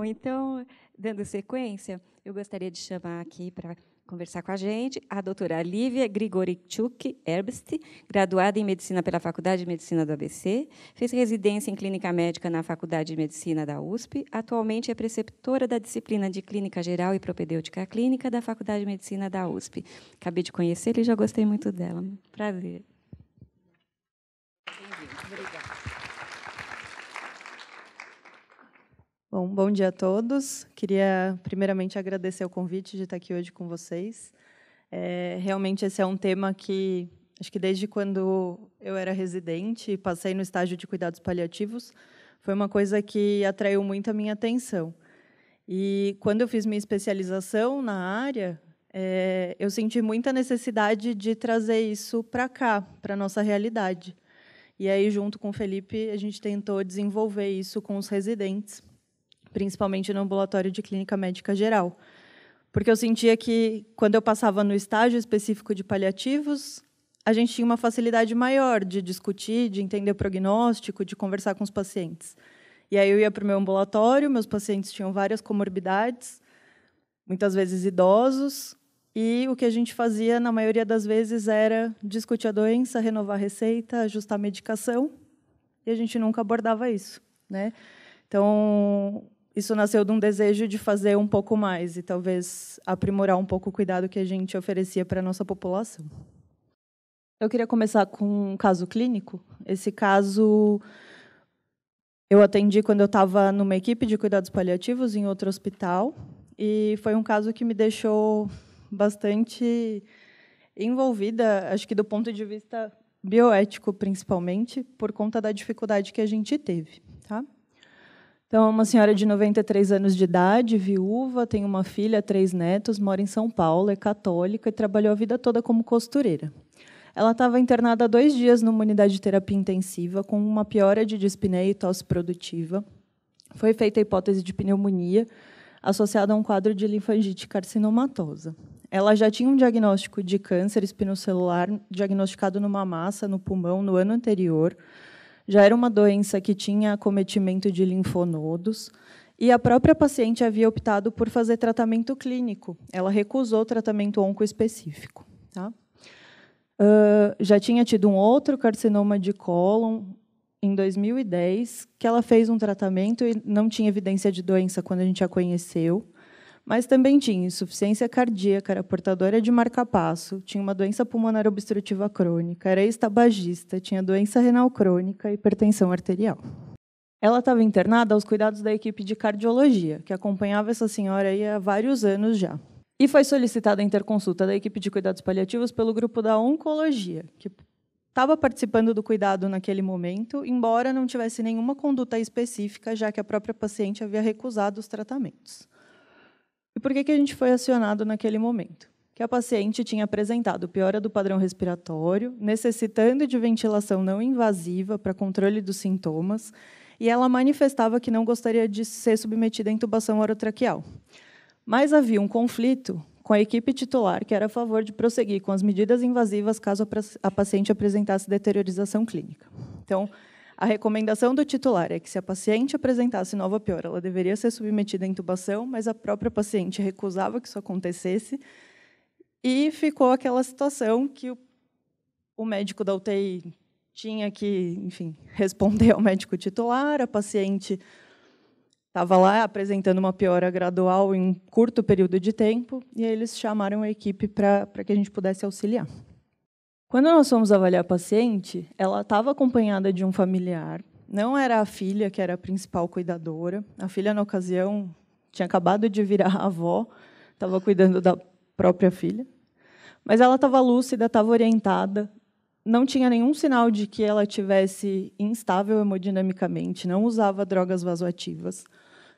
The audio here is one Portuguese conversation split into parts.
Bom, então, dando sequência, eu gostaria de chamar aqui para conversar com a gente a doutora Lívia Grigorichuk Erbst, graduada em Medicina pela Faculdade de Medicina do ABC, fez residência em Clínica Médica na Faculdade de Medicina da USP, atualmente é preceptora da disciplina de Clínica Geral e Propedêutica Clínica da Faculdade de Medicina da USP. Acabei de conhecê-la e já gostei muito dela. Prazer. Bom, bom dia a todos. Queria primeiramente agradecer o convite de estar aqui hoje com vocês. É, realmente esse é um tema que acho que desde quando eu era residente e passei no estágio de cuidados paliativos foi uma coisa que atraiu muito a minha atenção. E quando eu fiz minha especialização na área, é, eu senti muita necessidade de trazer isso para cá, para nossa realidade. E aí, junto com o Felipe, a gente tentou desenvolver isso com os residentes principalmente no ambulatório de clínica médica geral. Porque eu sentia que, quando eu passava no estágio específico de paliativos, a gente tinha uma facilidade maior de discutir, de entender o prognóstico, de conversar com os pacientes. E aí eu ia para o meu ambulatório, meus pacientes tinham várias comorbidades, muitas vezes idosos, e o que a gente fazia, na maioria das vezes, era discutir a doença, renovar a receita, ajustar a medicação, e a gente nunca abordava isso. Né? Então, isso nasceu de um desejo de fazer um pouco mais e talvez aprimorar um pouco o cuidado que a gente oferecia para a nossa população. Eu queria começar com um caso clínico. Esse caso eu atendi quando eu estava numa equipe de cuidados paliativos em outro hospital e foi um caso que me deixou bastante envolvida, acho que do ponto de vista bioético principalmente, por conta da dificuldade que a gente teve. Então, é uma senhora de 93 anos de idade, viúva, tem uma filha, três netos, mora em São Paulo, é católica e trabalhou a vida toda como costureira. Ela estava internada há dois dias numa unidade de terapia intensiva com uma piora de dispneia e tosse produtiva. Foi feita a hipótese de pneumonia associada a um quadro de linfangite carcinomatosa. Ela já tinha um diagnóstico de câncer espinocelular diagnosticado numa massa no pulmão no ano anterior, já era uma doença que tinha acometimento de linfonodos, e a própria paciente havia optado por fazer tratamento clínico. Ela recusou tratamento oncoespecífico. Tá? Uh, já tinha tido um outro carcinoma de cólon em 2010, que ela fez um tratamento e não tinha evidência de doença quando a gente a conheceu mas também tinha insuficiência cardíaca, era portadora de marcapasso, tinha uma doença pulmonar obstrutiva crônica, era estabagista, tinha doença renal crônica e hipertensão arterial. Ela estava internada aos cuidados da equipe de cardiologia, que acompanhava essa senhora há vários anos já. E foi solicitada a interconsulta da equipe de cuidados paliativos pelo grupo da oncologia, que estava participando do cuidado naquele momento, embora não tivesse nenhuma conduta específica, já que a própria paciente havia recusado os tratamentos. E por que, que a gente foi acionado naquele momento? Que a paciente tinha apresentado piora do padrão respiratório, necessitando de ventilação não invasiva para controle dos sintomas, e ela manifestava que não gostaria de ser submetida à intubação orotraqueal. Mas havia um conflito com a equipe titular, que era a favor de prosseguir com as medidas invasivas caso a paciente apresentasse deteriorização clínica. Então, a recomendação do titular é que, se a paciente apresentasse nova piora, ela deveria ser submetida à intubação, mas a própria paciente recusava que isso acontecesse. E ficou aquela situação que o, o médico da UTI tinha que, enfim, responder ao médico titular, a paciente estava lá apresentando uma piora gradual em um curto período de tempo, e eles chamaram a equipe para que a gente pudesse auxiliar. Quando nós fomos avaliar a paciente, ela estava acompanhada de um familiar. Não era a filha que era a principal cuidadora. A filha, na ocasião, tinha acabado de virar avó, estava cuidando da própria filha. Mas ela estava lúcida, estava orientada, não tinha nenhum sinal de que ela tivesse instável hemodinamicamente, não usava drogas vasoativas.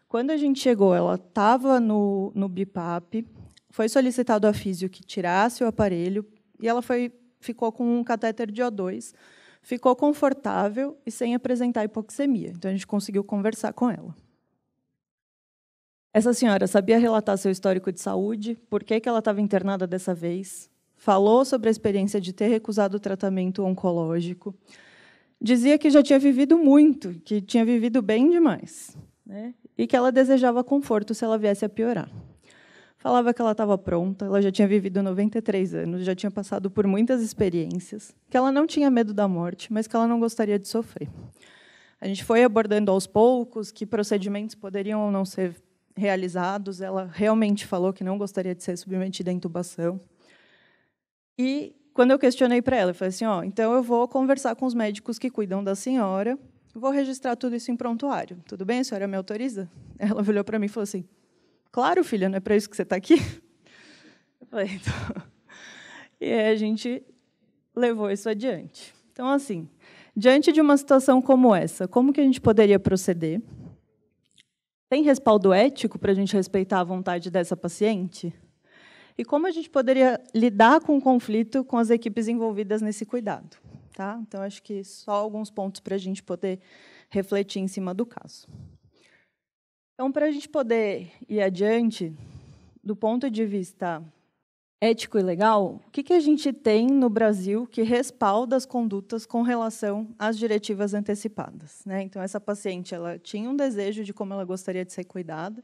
Quando a gente chegou, ela estava no, no BIPAP, foi solicitado a físio que tirasse o aparelho e ela foi ficou com um catéter de O2, ficou confortável e sem apresentar hipoxemia. Então a gente conseguiu conversar com ela. Essa senhora sabia relatar seu histórico de saúde, por que, que ela estava internada dessa vez, falou sobre a experiência de ter recusado o tratamento oncológico, dizia que já tinha vivido muito, que tinha vivido bem demais, né? e que ela desejava conforto se ela viesse a piorar. Falava que ela estava pronta, ela já tinha vivido 93 anos, já tinha passado por muitas experiências, que ela não tinha medo da morte, mas que ela não gostaria de sofrer. A gente foi abordando aos poucos que procedimentos poderiam ou não ser realizados. Ela realmente falou que não gostaria de ser submetida à intubação. E quando eu questionei para ela, eu falei assim: ó, então eu vou conversar com os médicos que cuidam da senhora, vou registrar tudo isso em prontuário. Tudo bem? A senhora me autoriza? Ela olhou para mim e falou assim: Claro, filha, não é para isso que você está aqui? Eu falei, então. E aí a gente levou isso adiante. Então, assim, diante de uma situação como essa, como que a gente poderia proceder? Tem respaldo ético para a gente respeitar a vontade dessa paciente? E como a gente poderia lidar com o conflito com as equipes envolvidas nesse cuidado? Tá? Então, acho que só alguns pontos para a gente poder refletir em cima do caso. Então, para a gente poder ir adiante, do ponto de vista ético e legal, o que, que a gente tem no Brasil que respalda as condutas com relação às diretivas antecipadas? Né? Então, essa paciente ela tinha um desejo de como ela gostaria de ser cuidada,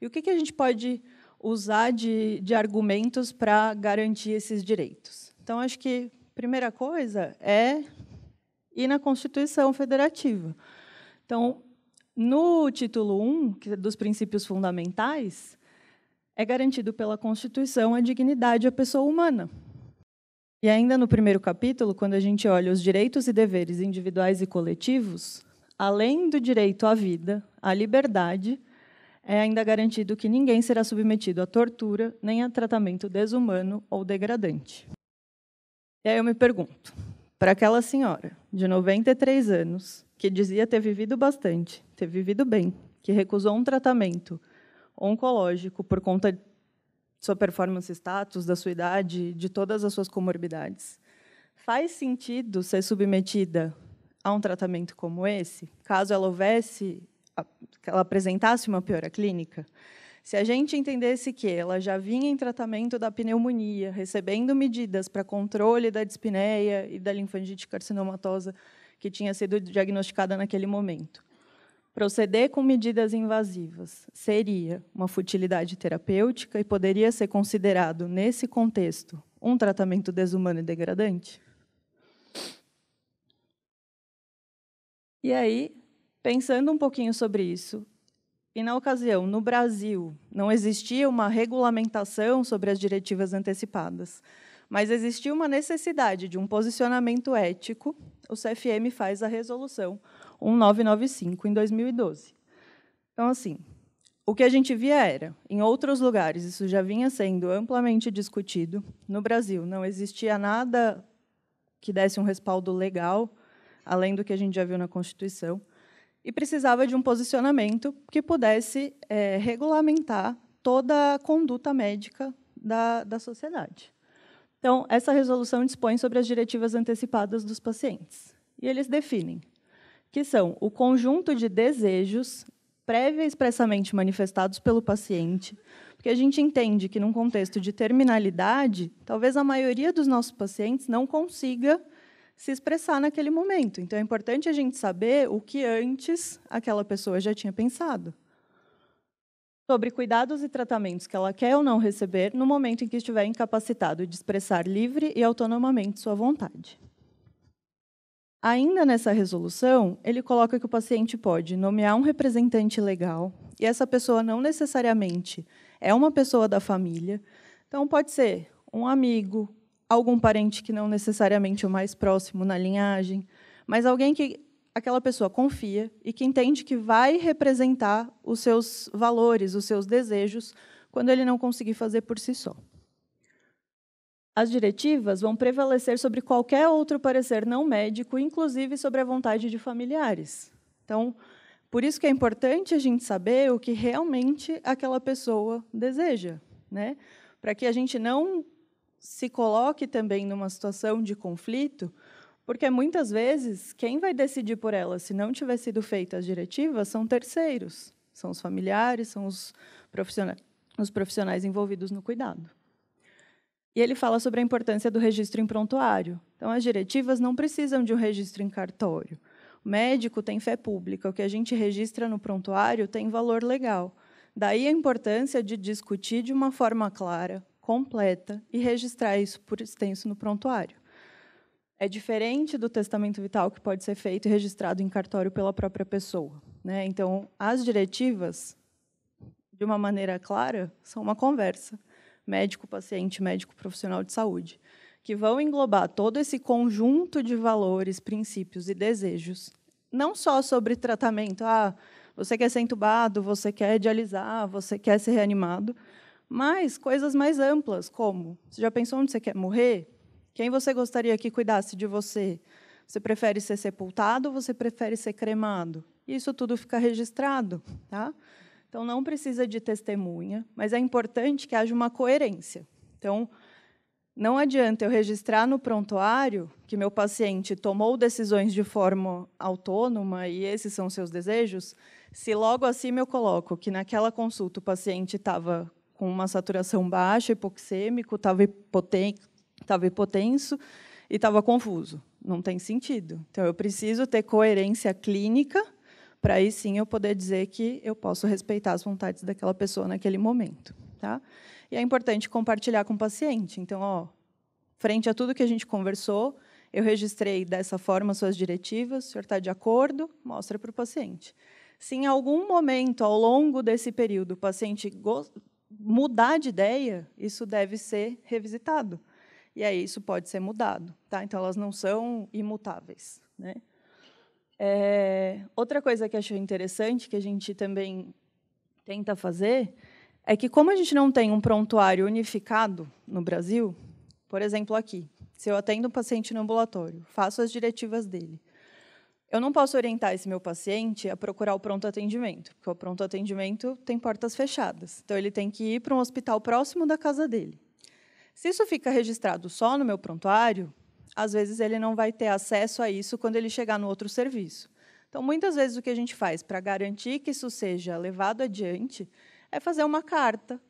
e o que, que a gente pode usar de, de argumentos para garantir esses direitos? Então, acho que a primeira coisa é ir na Constituição Federativa. Então, no título 1, que é dos princípios fundamentais, é garantido pela Constituição a dignidade à pessoa humana. E ainda no primeiro capítulo, quando a gente olha os direitos e deveres individuais e coletivos, além do direito à vida, à liberdade, é ainda garantido que ninguém será submetido à tortura nem a tratamento desumano ou degradante. E aí eu me pergunto: para aquela senhora de 93 anos, que dizia ter vivido bastante, ter vivido bem, que recusou um tratamento oncológico por conta de sua performance status, da sua idade, de todas as suas comorbidades. Faz sentido ser submetida a um tratamento como esse, caso ela houvesse, ela apresentasse uma piora clínica? Se a gente entendesse que ela já vinha em tratamento da pneumonia, recebendo medidas para controle da dispneia e da linfangite carcinomatosa que tinha sido diagnosticada naquele momento, proceder com medidas invasivas seria uma futilidade terapêutica e poderia ser considerado, nesse contexto, um tratamento desumano e degradante? E aí, pensando um pouquinho sobre isso, e, na ocasião, no Brasil, não existia uma regulamentação sobre as diretivas antecipadas, mas existia uma necessidade de um posicionamento ético. O CFM faz a resolução 1995, em 2012. Então, assim, o que a gente via era, em outros lugares, isso já vinha sendo amplamente discutido. No Brasil, não existia nada que desse um respaldo legal, além do que a gente já viu na Constituição e precisava de um posicionamento que pudesse é, regulamentar toda a conduta médica da, da sociedade. Então, essa resolução dispõe sobre as diretivas antecipadas dos pacientes. E eles definem que são o conjunto de desejos prévia expressamente manifestados pelo paciente, porque a gente entende que, num contexto de terminalidade, talvez a maioria dos nossos pacientes não consiga se expressar naquele momento. Então é importante a gente saber o que antes aquela pessoa já tinha pensado sobre cuidados e tratamentos que ela quer ou não receber no momento em que estiver incapacitado de expressar livre e autonomamente sua vontade. Ainda nessa resolução, ele coloca que o paciente pode nomear um representante legal, e essa pessoa não necessariamente é uma pessoa da família. Então, pode ser um amigo, algum parente que não necessariamente é o mais próximo na linhagem, mas alguém que aquela pessoa confia e que entende que vai representar os seus valores, os seus desejos, quando ele não conseguir fazer por si só. As diretivas vão prevalecer sobre qualquer outro parecer não médico, inclusive sobre a vontade de familiares. Então, por isso que é importante a gente saber o que realmente aquela pessoa deseja, né? Para que a gente não se coloque também numa situação de conflito, porque muitas vezes quem vai decidir por ela, se não tiver sido feita as diretivas, são terceiros, são os familiares, são os profissionais, os profissionais envolvidos no cuidado. E ele fala sobre a importância do registro em prontuário. Então, as diretivas não precisam de um registro em cartório. O médico tem fé pública, o que a gente registra no prontuário tem valor legal. Daí a importância de discutir de uma forma clara, completa e registrar isso por extenso no prontuário. É diferente do testamento vital que pode ser feito e registrado em cartório pela própria pessoa. Né? Então, as diretivas, de uma maneira clara, são uma conversa médico-paciente, médico-profissional de saúde, que vão englobar todo esse conjunto de valores, princípios e desejos, não só sobre tratamento, ah, você quer ser entubado, você quer dialisar, você quer ser reanimado, mas coisas mais amplas, como você já pensou onde você quer morrer? Quem você gostaria que cuidasse de você? Você prefere ser sepultado ou você prefere ser cremado? Isso tudo fica registrado, tá? Então não precisa de testemunha, mas é importante que haja uma coerência. Então não adianta eu registrar no prontuário que meu paciente tomou decisões de forma autônoma e esses são seus desejos, se logo acima eu coloco que naquela consulta o paciente estava com uma saturação baixa, hipoxêmico, estava hipoten hipotenso e estava confuso. Não tem sentido. Então, eu preciso ter coerência clínica para aí sim eu poder dizer que eu posso respeitar as vontades daquela pessoa naquele momento. Tá? E é importante compartilhar com o paciente. Então, ó, frente a tudo que a gente conversou, eu registrei dessa forma suas diretivas, o senhor está de acordo? Mostra para o paciente. Se em algum momento ao longo desse período o paciente mudar de ideia, isso deve ser revisitado. E aí isso pode ser mudado. Tá? Então, elas não são imutáveis. Né? É, outra coisa que achei interessante, que a gente também tenta fazer, é que, como a gente não tem um prontuário unificado no Brasil, por exemplo, aqui, se eu atendo um paciente no ambulatório, faço as diretivas dele, eu não posso orientar esse meu paciente a procurar o pronto atendimento, porque o pronto atendimento tem portas fechadas. Então, ele tem que ir para um hospital próximo da casa dele. Se isso fica registrado só no meu prontuário, às vezes ele não vai ter acesso a isso quando ele chegar no outro serviço. Então, muitas vezes, o que a gente faz para garantir que isso seja levado adiante é fazer uma carta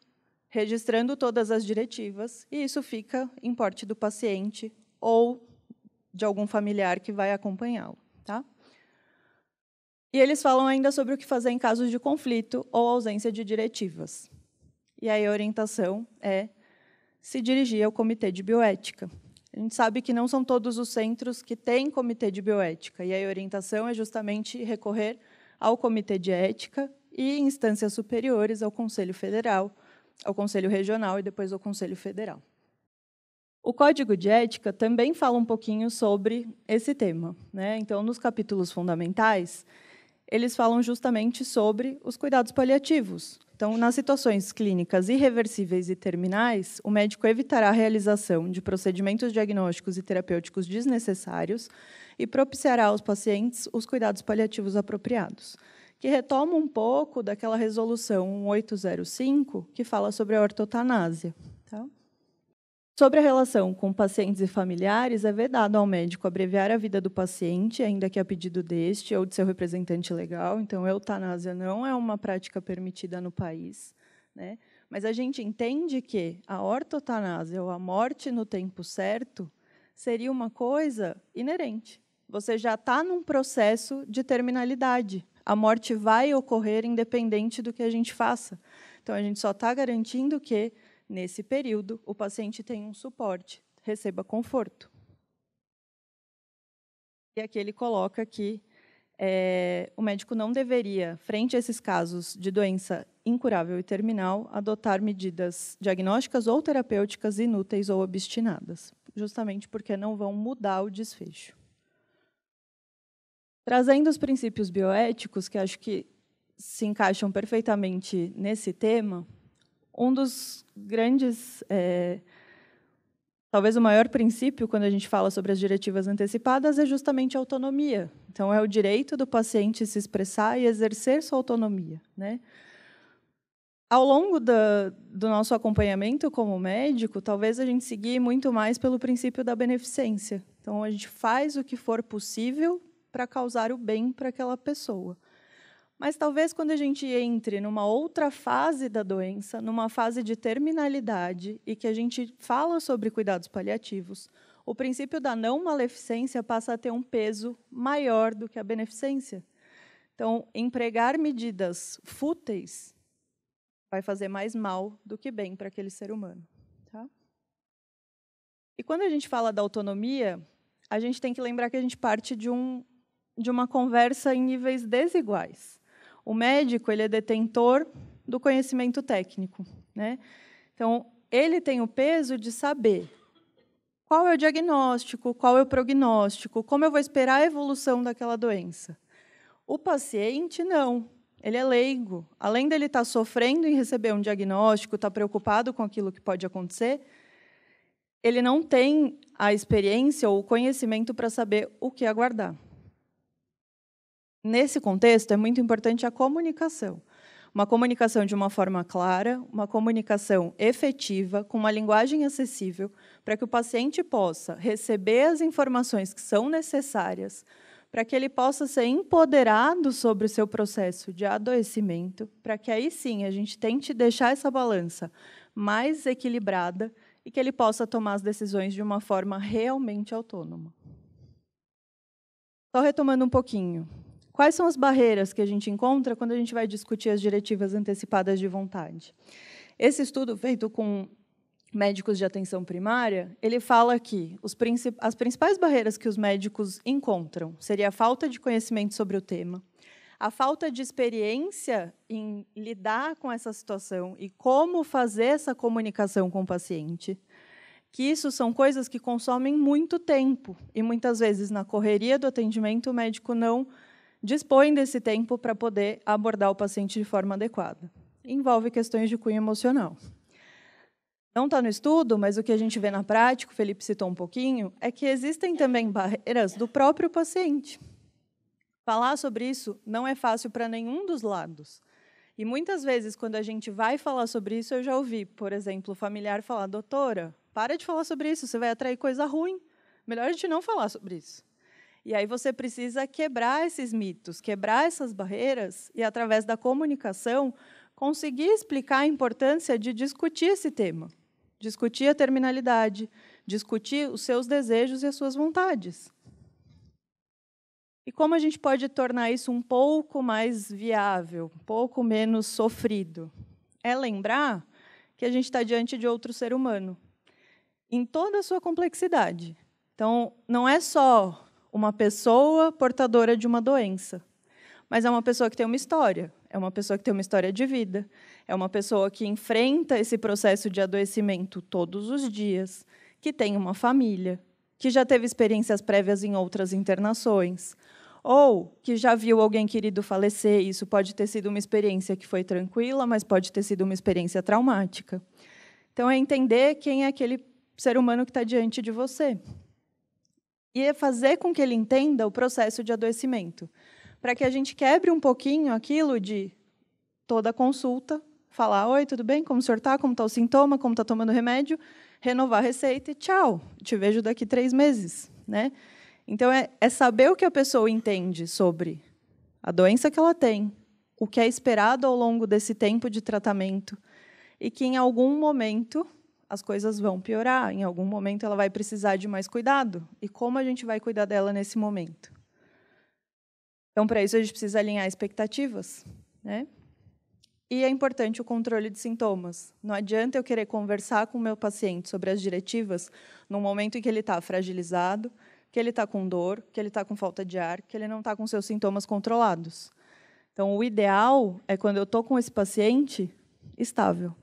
registrando todas as diretivas, e isso fica em porte do paciente ou de algum familiar que vai acompanhá-lo. Tá? E eles falam ainda sobre o que fazer em casos de conflito ou ausência de diretivas. E aí a orientação é se dirigir ao comitê de bioética. A gente sabe que não são todos os centros que têm comitê de bioética, e aí a orientação é justamente recorrer ao comitê de ética e instâncias superiores, ao Conselho Federal, ao Conselho Regional e depois ao Conselho Federal. O Código de Ética também fala um pouquinho sobre esse tema. Né? Então, nos capítulos fundamentais, eles falam justamente sobre os cuidados paliativos. Então, nas situações clínicas irreversíveis e terminais, o médico evitará a realização de procedimentos diagnósticos e terapêuticos desnecessários e propiciará aos pacientes os cuidados paliativos apropriados, que retoma um pouco daquela resolução 1805 que fala sobre a ortotanásia. Tá? Sobre a relação com pacientes e familiares, é vedado ao médico abreviar a vida do paciente, ainda que a pedido deste ou de seu representante legal. Então, eutanásia não é uma prática permitida no país. Né? Mas a gente entende que a ortotanásia, ou a morte no tempo certo, seria uma coisa inerente. Você já está num processo de terminalidade. A morte vai ocorrer independente do que a gente faça. Então, a gente só está garantindo que Nesse período, o paciente tem um suporte, receba conforto. E aqui ele coloca que é, o médico não deveria, frente a esses casos de doença incurável e terminal, adotar medidas diagnósticas ou terapêuticas inúteis ou obstinadas, justamente porque não vão mudar o desfecho. Trazendo os princípios bioéticos, que acho que se encaixam perfeitamente nesse tema, um dos grandes, é, talvez o maior princípio quando a gente fala sobre as diretivas antecipadas é justamente a autonomia. Então, é o direito do paciente se expressar e exercer sua autonomia. Né? Ao longo da, do nosso acompanhamento como médico, talvez a gente seguir muito mais pelo princípio da beneficência. Então, a gente faz o que for possível para causar o bem para aquela pessoa. Mas talvez quando a gente entre numa outra fase da doença, numa fase de terminalidade, e que a gente fala sobre cuidados paliativos, o princípio da não maleficência passa a ter um peso maior do que a beneficência. Então, empregar medidas fúteis vai fazer mais mal do que bem para aquele ser humano. Tá? E quando a gente fala da autonomia, a gente tem que lembrar que a gente parte de, um, de uma conversa em níveis desiguais. O médico ele é detentor do conhecimento técnico, né? Então ele tem o peso de saber qual é o diagnóstico, qual é o prognóstico, como eu vou esperar a evolução daquela doença. O paciente não, ele é leigo. Além dele estar tá sofrendo em receber um diagnóstico, estar tá preocupado com aquilo que pode acontecer, ele não tem a experiência ou o conhecimento para saber o que aguardar. Nesse contexto, é muito importante a comunicação. Uma comunicação de uma forma clara, uma comunicação efetiva, com uma linguagem acessível, para que o paciente possa receber as informações que são necessárias, para que ele possa ser empoderado sobre o seu processo de adoecimento, para que aí sim a gente tente deixar essa balança mais equilibrada e que ele possa tomar as decisões de uma forma realmente autônoma. Só retomando um pouquinho, Quais são as barreiras que a gente encontra quando a gente vai discutir as diretivas antecipadas de vontade? Esse estudo feito com médicos de atenção primária, ele fala que princip as principais barreiras que os médicos encontram seria a falta de conhecimento sobre o tema, a falta de experiência em lidar com essa situação e como fazer essa comunicação com o paciente, que isso são coisas que consomem muito tempo e muitas vezes na correria do atendimento o médico não dispõem desse tempo para poder abordar o paciente de forma adequada. Envolve questões de cunho emocional. Não está no estudo, mas o que a gente vê na prática, o Felipe citou um pouquinho, é que existem também barreiras do próprio paciente. Falar sobre isso não é fácil para nenhum dos lados. E muitas vezes, quando a gente vai falar sobre isso, eu já ouvi, por exemplo, o familiar falar: doutora, para de falar sobre isso, você vai atrair coisa ruim. Melhor a gente não falar sobre isso. E aí você precisa quebrar esses mitos, quebrar essas barreiras e, através da comunicação, conseguir explicar a importância de discutir esse tema, discutir a terminalidade, discutir os seus desejos e as suas vontades. E como a gente pode tornar isso um pouco mais viável, um pouco menos sofrido? É lembrar que a gente está diante de outro ser humano, em toda a sua complexidade. Então, não é só uma pessoa portadora de uma doença. Mas é uma pessoa que tem uma história, é uma pessoa que tem uma história de vida, é uma pessoa que enfrenta esse processo de adoecimento todos os dias, que tem uma família, que já teve experiências prévias em outras internações, ou que já viu alguém querido falecer, isso pode ter sido uma experiência que foi tranquila, mas pode ter sido uma experiência traumática. Então é entender quem é aquele ser humano que está diante de você e é fazer com que ele entenda o processo de adoecimento, para que a gente quebre um pouquinho aquilo de toda consulta, falar, oi, tudo bem? Como o senhor está? Como está o sintoma? Como está tomando remédio? Renovar a receita e tchau, te vejo daqui três meses. Né? Então, é, é saber o que a pessoa entende sobre a doença que ela tem, o que é esperado ao longo desse tempo de tratamento, e que, em algum momento, as coisas vão piorar. Em algum momento ela vai precisar de mais cuidado. E como a gente vai cuidar dela nesse momento? Então, para isso, a gente precisa alinhar expectativas. Né? E é importante o controle de sintomas. Não adianta eu querer conversar com o meu paciente sobre as diretivas no momento em que ele está fragilizado, que ele está com dor, que ele está com falta de ar, que ele não está com seus sintomas controlados. Então, o ideal é quando eu estou com esse paciente estável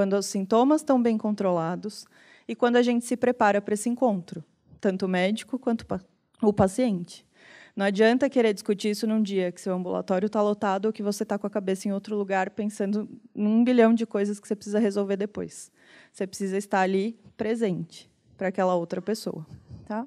quando os sintomas estão bem controlados e quando a gente se prepara para esse encontro, tanto o médico quanto o paciente. Não adianta querer discutir isso num dia que seu ambulatório está lotado ou que você está com a cabeça em outro lugar pensando num bilhão de coisas que você precisa resolver depois. Você precisa estar ali presente para aquela outra pessoa, tá?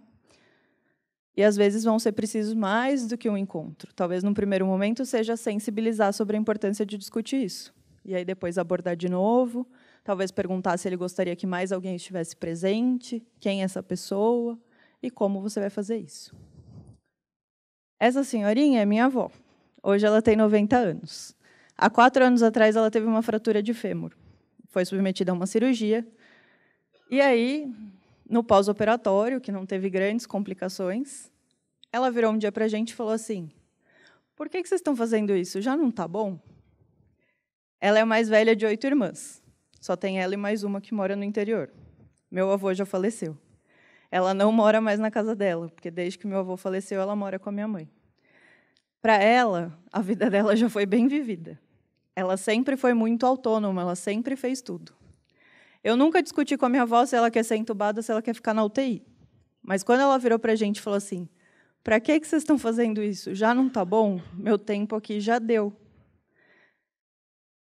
E às vezes vão ser precisos mais do que um encontro. Talvez num primeiro momento seja sensibilizar sobre a importância de discutir isso. E aí depois abordar de novo, talvez perguntar se ele gostaria que mais alguém estivesse presente, quem é essa pessoa e como você vai fazer isso. Essa senhorinha é minha avó. Hoje ela tem 90 anos. Há quatro anos atrás ela teve uma fratura de fêmur. Foi submetida a uma cirurgia. E aí, no pós-operatório, que não teve grandes complicações, ela virou um dia para a gente e falou assim: Por que, que vocês estão fazendo isso? Já não está bom? Ela é a mais velha de oito irmãs. Só tem ela e mais uma que mora no interior. Meu avô já faleceu. Ela não mora mais na casa dela, porque desde que meu avô faleceu, ela mora com a minha mãe. Para ela, a vida dela já foi bem vivida. Ela sempre foi muito autônoma, ela sempre fez tudo. Eu nunca discuti com a minha avó se ela quer ser entubada, se ela quer ficar na UTI. Mas quando ela virou para a gente e falou assim: para que, que vocês estão fazendo isso? Já não está bom? Meu tempo aqui já deu.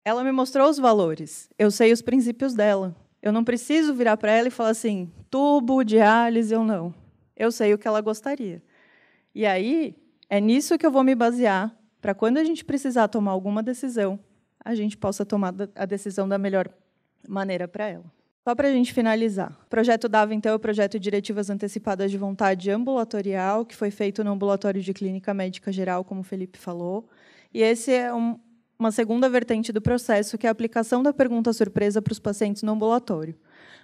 Ela me mostrou os valores. Eu sei os princípios dela. Eu não preciso virar para ela e falar assim, tubo, diálise ou não. Eu sei o que ela gostaria. E aí é nisso que eu vou me basear para quando a gente precisar tomar alguma decisão, a gente possa tomar a decisão da melhor maneira para ela. Só para a gente finalizar, o projeto DAVA, então, é o projeto de Diretivas Antecipadas de Vontade Ambulatorial, que foi feito no Ambulatório de Clínica Médica Geral, como o Felipe falou. E esse é um, uma segunda vertente do processo, que é a aplicação da pergunta surpresa para os pacientes no ambulatório.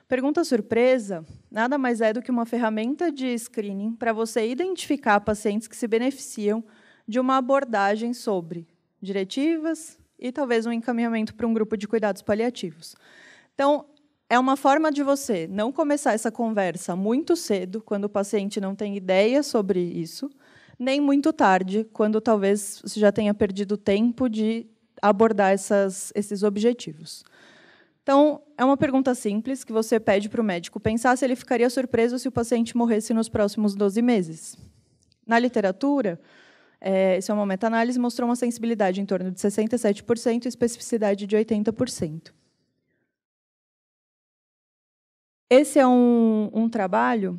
Pergunta surpresa nada mais é do que uma ferramenta de screening para você identificar pacientes que se beneficiam de uma abordagem sobre diretivas e talvez um encaminhamento para um grupo de cuidados paliativos. Então, é uma forma de você não começar essa conversa muito cedo, quando o paciente não tem ideia sobre isso, nem muito tarde, quando talvez você já tenha perdido tempo de abordar essas, esses objetivos. Então, é uma pergunta simples que você pede para o médico pensar se ele ficaria surpreso se o paciente morresse nos próximos 12 meses. Na literatura, é, é uma meta-análise, mostrou uma sensibilidade em torno de 67% e especificidade de 80%. Esse é um, um trabalho,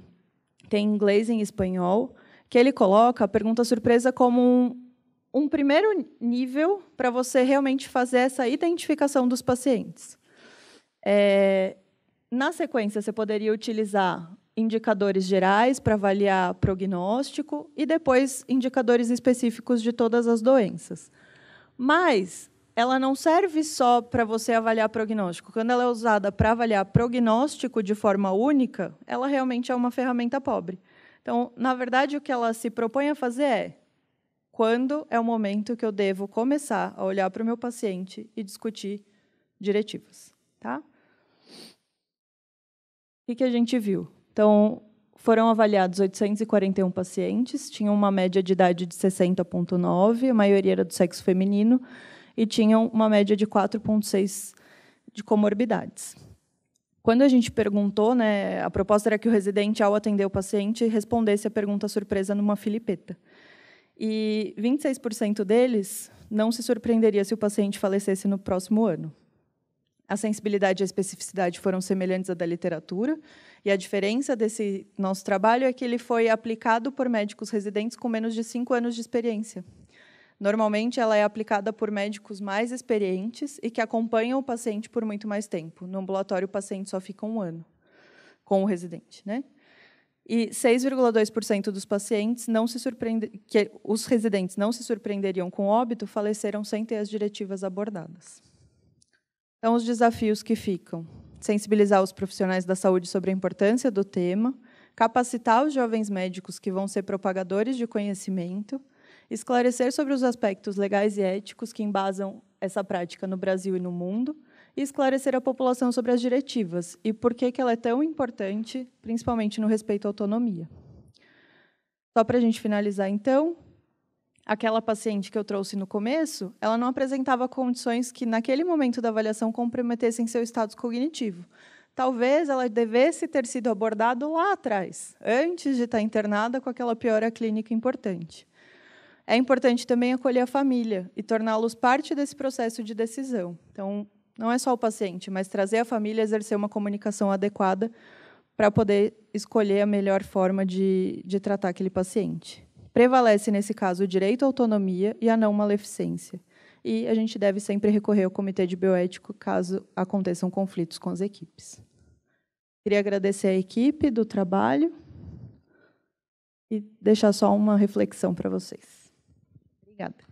tem inglês e em espanhol, que ele coloca a pergunta surpresa como um, um primeiro nível para você realmente fazer essa identificação dos pacientes. É, na sequência, você poderia utilizar indicadores gerais para avaliar prognóstico e depois indicadores específicos de todas as doenças. Mas ela não serve só para você avaliar prognóstico. Quando ela é usada para avaliar prognóstico de forma única, ela realmente é uma ferramenta pobre. Então, na verdade, o que ela se propõe a fazer é quando é o momento que eu devo começar a olhar para o meu paciente e discutir diretivas, tá? O que a gente viu? Então, foram avaliados 841 pacientes, tinham uma média de idade de 60,9, a maioria era do sexo feminino, e tinham uma média de 4,6 de comorbidades. Quando a gente perguntou, né, a proposta era que o residente, ao atender o paciente, respondesse a pergunta surpresa numa filipeta. E 26% deles não se surpreenderia se o paciente falecesse no próximo ano. A sensibilidade e a especificidade foram semelhantes à da literatura, e a diferença desse nosso trabalho é que ele foi aplicado por médicos residentes com menos de cinco anos de experiência. Normalmente, ela é aplicada por médicos mais experientes e que acompanham o paciente por muito mais tempo. No ambulatório, o paciente só fica um ano com o residente. Né? e 6,2% dos pacientes não se surpreende que os residentes não se surpreenderiam com óbito faleceram sem ter as diretivas abordadas. Então os desafios que ficam: sensibilizar os profissionais da saúde sobre a importância do tema, capacitar os jovens médicos que vão ser propagadores de conhecimento, esclarecer sobre os aspectos legais e éticos que embasam essa prática no Brasil e no mundo e esclarecer a população sobre as diretivas e por que, que ela é tão importante, principalmente no respeito à autonomia. Só para a gente finalizar, então, aquela paciente que eu trouxe no começo, ela não apresentava condições que, naquele momento da avaliação, comprometessem seu estado cognitivo. Talvez ela devesse ter sido abordada lá atrás, antes de estar internada com aquela piora clínica importante. É importante também acolher a família e torná-los parte desse processo de decisão. Então, não é só o paciente, mas trazer a família e exercer uma comunicação adequada para poder escolher a melhor forma de, de tratar aquele paciente. Prevalece, nesse caso, o direito à autonomia e a não maleficência. E a gente deve sempre recorrer ao comitê de bioético caso aconteçam conflitos com as equipes. Queria agradecer a equipe do trabalho e deixar só uma reflexão para vocês. Obrigada.